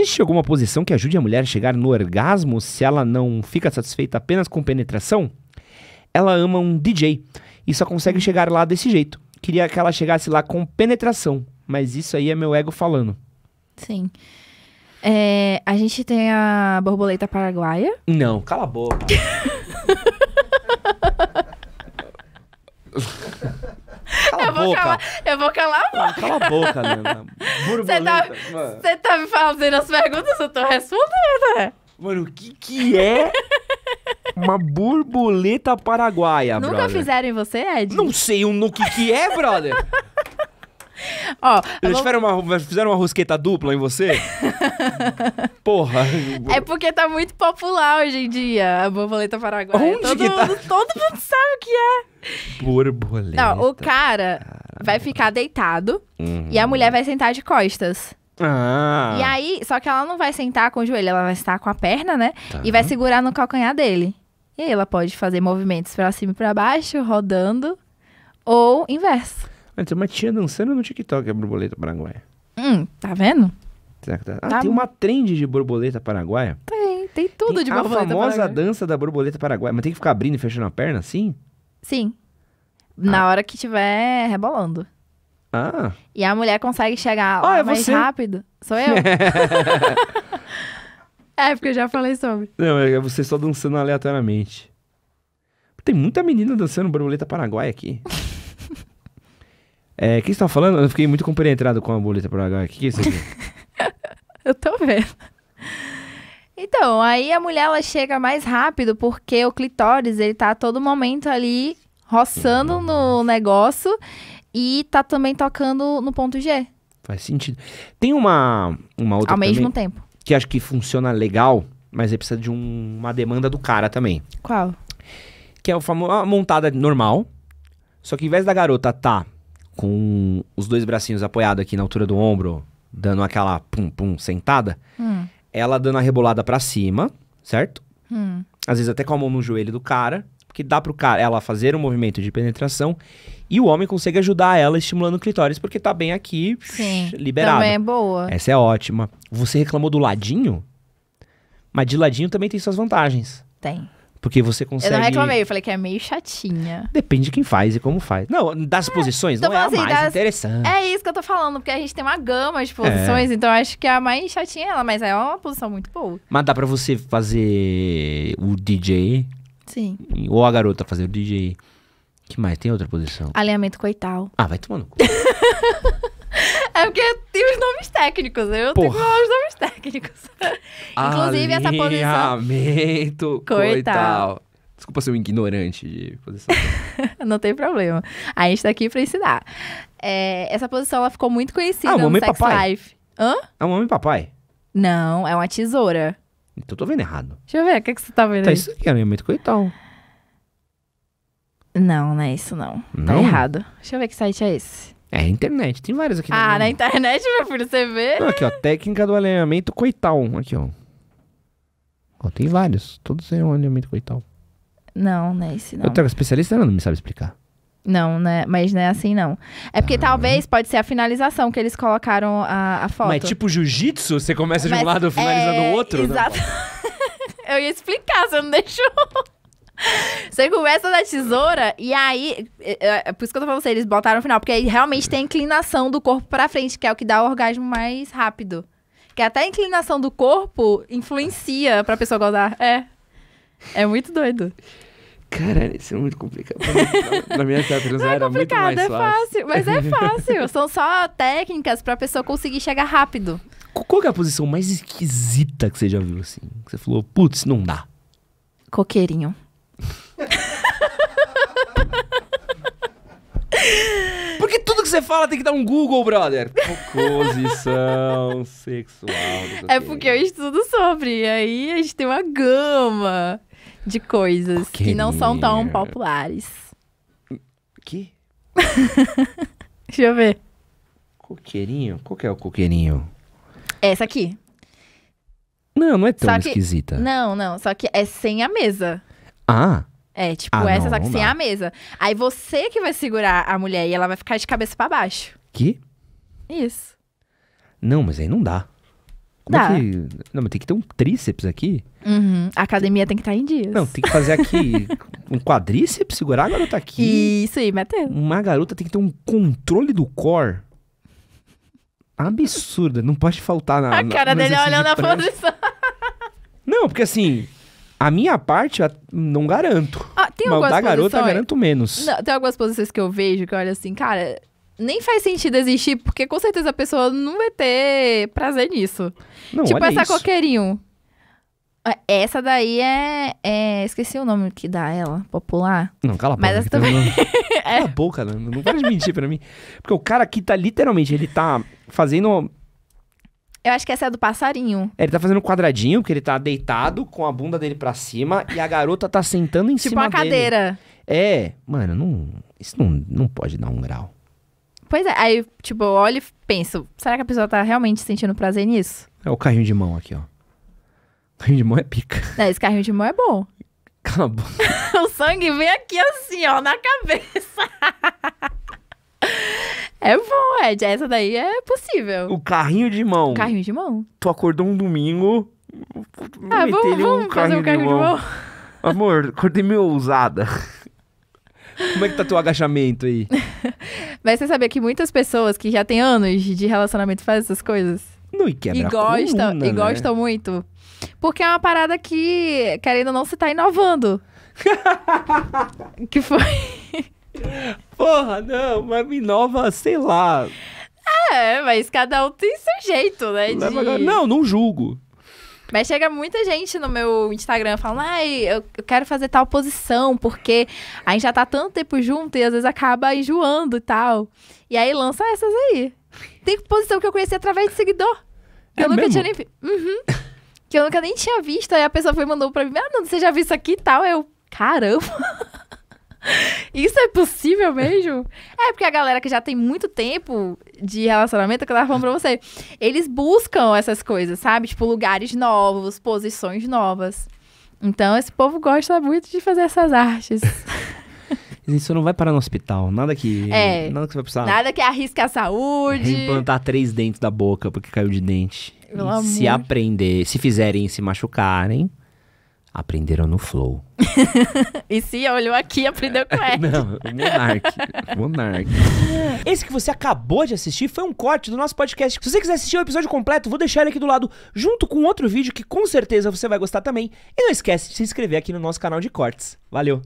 Existe alguma posição que ajude a mulher a chegar no orgasmo se ela não fica satisfeita apenas com penetração? Ela ama um DJ e só consegue chegar lá desse jeito. Queria que ela chegasse lá com penetração, mas isso aí é meu ego falando. Sim. É, a gente tem a borboleta paraguaia. Não, cala a boca. boca. Calar, eu vou calar a boca. Cala a boca, Leandro. Você tá, você tá me fazendo as perguntas, eu tô respondendo, né? Mano, o que que é uma borboleta paraguaia, Nunca brother? fizeram em você, Ed? Não sei no que que é, brother. Ó, Eles vou... uma, fizeram uma rosqueta dupla em você? Porra. É porque tá muito popular hoje em dia a borboleta paraguaia. Onde todo, que tá? mundo, todo mundo sabe o que é. Borboleta. Não, o cara Caramba. vai ficar deitado uhum. e a mulher vai sentar de costas. Ah. E aí, só que ela não vai sentar com o joelho, ela vai estar com a perna, né? Tá. E vai tá. segurar no calcanhar dele. E aí ela pode fazer movimentos para cima e para baixo, rodando, ou inverso. Mas tem uma tia dançando no TikTok, a borboleta paraguaia. Hum, tá vendo? Tá? Ah, Tá. tem uma trend de borboleta paraguaia. Tem, tem tudo Tem de borboleta. A famosa paraguaia. dança da borboleta paraguaia. Mas tem que ficar abrindo e fechando a perna assim? Sim. Na hora que tiver rebolando. Ah, E a mulher consegue chegar ah, lá é mais você. rápido. Sou eu? é, porque eu já falei sobre. não, é, é você só dançando aleatoriamente. Tem muita menina dançando borboleta paraguaia aqui. É, quem está falando? Eu fiquei muito compenetrado com a boleta para H. O que, que é isso aqui? eu tô vendo. Então, aí a mulher ela chega mais rápido porque o clitóris ele tá a todo momento ali roçando no negócio e tá também tocando no ponto G. Faz sentido. Tem uma, uma outra. Ao mesmo tempo. Que acho que funciona legal, mas precisa de um, uma demanda do cara também. Qual? Que é o famoso, a montada normal. Só que ao invés da garota tá com os dois bracinhos apoiados aqui na altura do ombro, dando aquela pum pum sentada, hum. ela dando a rebolada para cima, certo? Hum. Às vezes até com a mão no joelho do cara, porque dá pro cara ela fazer um movimento de penetração e o homem consegue ajudar ela estimulando o clitóris porque tá bem aqui, Sim. liberado. Também é boa. Essa é ótima. Você reclamou do ladinho? Mas de ladinho também tem suas vantagens. Tem. Porque você consegue. Eu não reclamei, eu falei que é meio chatinha. Depende de quem faz e como faz. Não, das é, posições não é assim, a mais das... interessante. É isso que eu tô falando, porque a gente tem uma gama de é. posições, é. então acho que a mais chatinha é ela, mas é uma posição muito boa. Mas dá pra você fazer o DJ. Sim. Ou a garota fazer o DJ. que mais? Tem outra posição? Alinhamento coital. Ah, vai tomando cu. é porque tem os nomes técnicos, eu Porra. tenho os nomes técnicos. Inclusive, essa posição. Coital. Desculpa ser um ignorante de posição. Não tem problema. A gente tá aqui pra ensinar. É, essa posição ela ficou muito conhecida ah, no Sex Life. Hã? É um homem papai? Não, é uma tesoura. Então eu tô vendo errado. Deixa eu ver, o que, é que você tá vendo tá aí? isso aqui, é muito coital. Não, não é isso não. Tá não. Tá errado. Deixa eu ver que site é esse. É internet, tem várias aqui. Ah, na, internet, meu filho, você vê. Não, aqui, ó, técnica do alinhamento coital. Aqui, ó. ó tem vários. Todos têm um alinhamento coital. Não, não é esse não. Eu trago especialista, ela não me sabe explicar. Não, né? Mas não é assim, não. É porque ah. talvez pode ser a finalização que eles colocaram a, a foto. Mas tipo jiu-jitsu, você começa de Mas um lado e finaliza é... no outro? Exato. eu ia explicar, você não deixou. Você começa na tesoura e aí. É, é, é por isso que eu tô falando assim, eles botaram no final, porque aí realmente tem a inclinação do corpo pra frente, que é o que dá o orgasmo mais rápido. Que até a inclinação do corpo influencia pra pessoa gozar. É. É muito doido. Caralho, isso é muito complicado. Na minha teatralizar Não é era muito mais é fácil. é fácil, mas é fácil. São só técnicas pra pessoa conseguir chegar rápido. Qual é a posição mais esquisita que você já viu, assim? Que você falou, putz, não dá. Coqueirinho. Porque tudo que você fala tem que dar um Google, brother. Posição sexual. É porque eu estudo sobre. Aí a gente tem uma gama de coisas que não são tão populares. Que? Deixa eu ver. Coqueirinho? Qual que é o coqueirinho? Essa aqui. Não, não é tão esquisita. Não, não. Só que é sem a mesa. Ah. É, tipo, ah, essa, não, só que sem dá. a mesa. Aí você que vai segurar a mulher e ela vai ficar de cabeça para baixo. Que? Isso. Não, mas aí não dá. Como é dá. É que... Não, mas tem que ter um tríceps aqui. Uhum. A academia tem, tem que estar tá em dias. Não, tem que fazer aqui um quadríceps, segurar a garota aqui. Isso aí, Matheus. Uma garota tem que ter um controle do core absurda. Não pode faltar na. A cara dele olhando a posição. Não, porque assim. A minha parte, eu não garanto. Ah, tem Mas da garota, garanto menos. Não, tem algumas posições que eu vejo que olha assim, cara, nem faz sentido existir, porque com certeza a pessoa não vai ter prazer nisso. Não, tipo essa isso. coqueirinho. Ah, essa daí é, é, Esqueci o nome que dá ela, popular. Não, cala a boca. Mas essa também. Não... é. Cala a boca, né? não, pode para mentir pra mim. Porque o cara aqui tá literalmente, ele tá fazendo eu acho que essa é do passarinho. É, ele tá fazendo um quadradinho, porque ele tá deitado com a bunda dele pra cima e a garota tá sentando em tipo cima dele. Tipo uma cadeira. É, mano, não, isso não, não pode dar um grau. Pois é, aí, tipo, eu olho e penso, será que a pessoa tá realmente sentindo prazer nisso? É o carrinho de mão aqui, ó. Carrinho de mão é pica. É, esse carrinho de mão é bom. Acabou. o sangue vem aqui assim, ó, na cabeça. É bom, é, Ed. Essa daí é possível. O carrinho de mão. Carrinho de mão. Tu acordou um domingo. Ah, vamos, vamos um fazer um carrinho de mão. De mão. Amor, acordei meio ousada. Como é que tá teu agachamento aí? Mas você sabia que muitas pessoas que já têm anos de relacionamento fazem essas coisas? Não, e quebra e gostam, coluna, E né? gostam muito. Porque é uma parada que, querendo ou não, você tá inovando. que foi porra, não, mas inova, sei lá. É, mas cada um tem seu jeito, né? É de... Não, não julgo. Mas chega muita gente no meu Instagram falando, ai, eu quero fazer tal posição, porque a gente já tá tanto tempo junto e às vezes acaba enjoando e tal. E aí lança essas aí. Tem posição que eu conheci através de seguidor. Que é eu nunca mesmo? tinha nem. Uhum. que eu nunca nem tinha visto. Aí a pessoa foi e mandou pra mim, ah, não, você já viu isso aqui e tal. Eu, caramba. Isso é possível mesmo? é, porque a galera que já tem muito tempo de relacionamento, que eu tava falando pra você, eles buscam essas coisas, sabe? Tipo, lugares novos, posições novas. Então, esse povo gosta muito de fazer essas artes. Isso não vai parar no hospital. Nada que. É, nada que você vai precisar. Nada que arrisque a saúde. Implantar três dentes da boca porque caiu de dente. se aprender, se fizerem se machucarem, Aprenderam no Flow. e se olhou aqui aprendeu com é, ela. Não, Monark. Monark. Esse que você acabou de assistir foi um corte do nosso podcast. Se você quiser assistir o episódio completo, vou deixar ele aqui do lado, junto com outro vídeo que com certeza você vai gostar também. E não esquece de se inscrever aqui no nosso canal de cortes. Valeu!